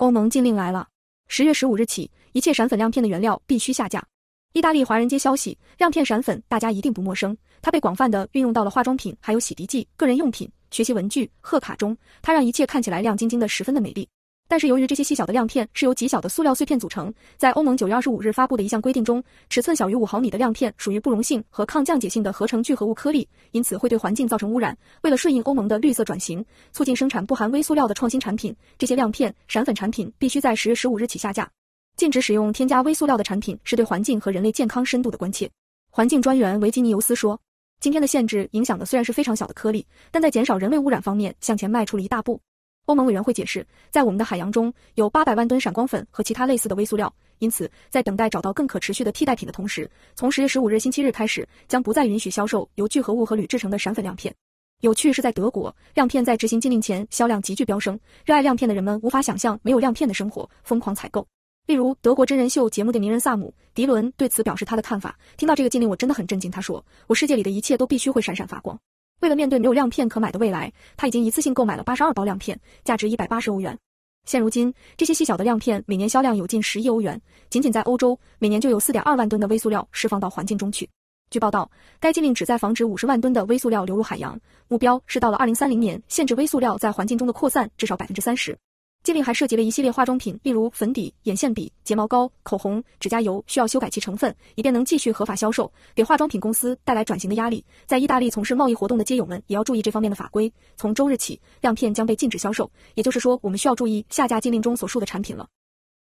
欧盟禁令来了，十月十五日起，一切闪粉亮片的原料必须下架。意大利华人街消息，亮片闪粉大家一定不陌生，它被广泛的运用到了化妆品、还有洗涤剂、个人用品、学习文具、贺卡中，它让一切看起来亮晶晶的，十分的美丽。但是由于这些细小的亮片是由极小的塑料碎片组成，在欧盟九月二十五日发布的一项规定中，尺寸小于五毫米的亮片属于不溶性和抗降解性的合成聚合物颗粒，因此会对环境造成污染。为了顺应欧盟的绿色转型，促进生产不含微塑料的创新产品，这些亮片、闪粉产品必须在十月十五日起下架，禁止使用添加微塑料的产品，是对环境和人类健康深度的关切。环境专员维基尼尤斯说：“今天的限制影响的虽然是非常小的颗粒，但在减少人为污染方面向前迈出了一大步。”欧盟委员会解释，在我们的海洋中有八百万吨闪光粉和其他类似的微塑料，因此，在等待找到更可持续的替代品的同时，从十月十五日星期日开始，将不再允许销售由聚合物和铝制成的闪粉亮片。有趣的是，在德国，亮片在执行禁令前销量急剧飙升，热爱亮片的人们无法想象没有亮片的生活，疯狂采购。例如，德国真人秀节目的名人萨姆·迪伦对此表示他的看法：“听到这个禁令，我真的很震惊。”他说：“我世界里的一切都必须会闪闪发光。”为了面对没有亮片可买的未来，他已经一次性购买了八十二包亮片，价值一百八十欧元。现如今，这些细小的亮片每年销量有近十亿欧元，仅仅在欧洲，每年就有四点二万吨的微塑料释放到环境中去。据报道，该禁令旨在防止五十万吨的微塑料流入海洋，目标是到了二零三零年，限制微塑料在环境中的扩散至少百分之三十。禁令还涉及了一系列化妆品，例如粉底、眼线笔、睫毛膏、口红、指甲油，需要修改其成分，以便能继续合法销售，给化妆品公司带来转型的压力。在意大利从事贸易活动的街友们也要注意这方面的法规。从周日起，亮片将被禁止销售，也就是说，我们需要注意下架禁令中所述的产品了。